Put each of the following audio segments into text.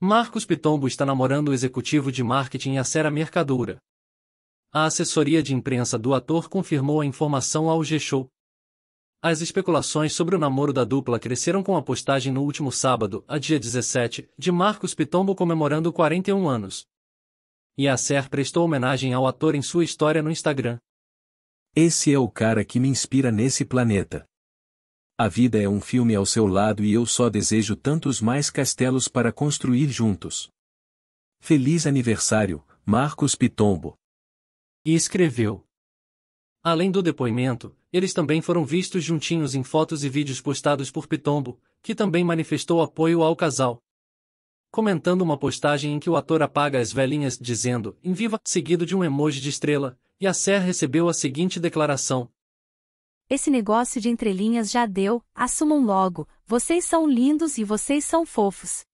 Marcos Pitombo está namorando o executivo de marketing Acera Mercadura. A assessoria de imprensa do ator confirmou a informação ao G-Show. As especulações sobre o namoro da dupla cresceram com a postagem no último sábado, a dia 17, de Marcos Pitombo comemorando 41 anos. E a Ser prestou homenagem ao ator em sua história no Instagram. Esse é o cara que me inspira nesse planeta. A vida é um filme ao seu lado e eu só desejo tantos mais castelos para construir juntos. Feliz aniversário, Marcos Pitombo. E escreveu. Além do depoimento, eles também foram vistos juntinhos em fotos e vídeos postados por Pitombo, que também manifestou apoio ao casal. Comentando uma postagem em que o ator apaga as velhinhas dizendo, em viva, seguido de um emoji de estrela, e a Ser recebeu a seguinte declaração, esse negócio de entrelinhas já deu, assumam logo, vocês são lindos e vocês são fofos.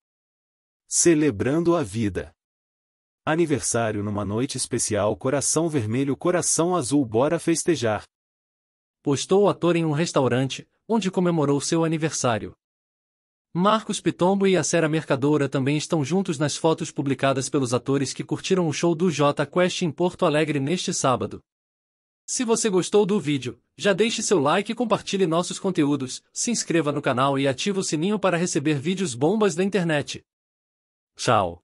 Celebrando a vida. Aniversário numa noite especial Coração Vermelho Coração Azul Bora festejar. Postou o ator em um restaurante, onde comemorou seu aniversário. Marcos Pitombo e a Sera Mercadora também estão juntos nas fotos publicadas pelos atores que curtiram o show do J Quest em Porto Alegre neste sábado. Se você gostou do vídeo, já deixe seu like e compartilhe nossos conteúdos, se inscreva no canal e ative o sininho para receber vídeos bombas da internet. Tchau!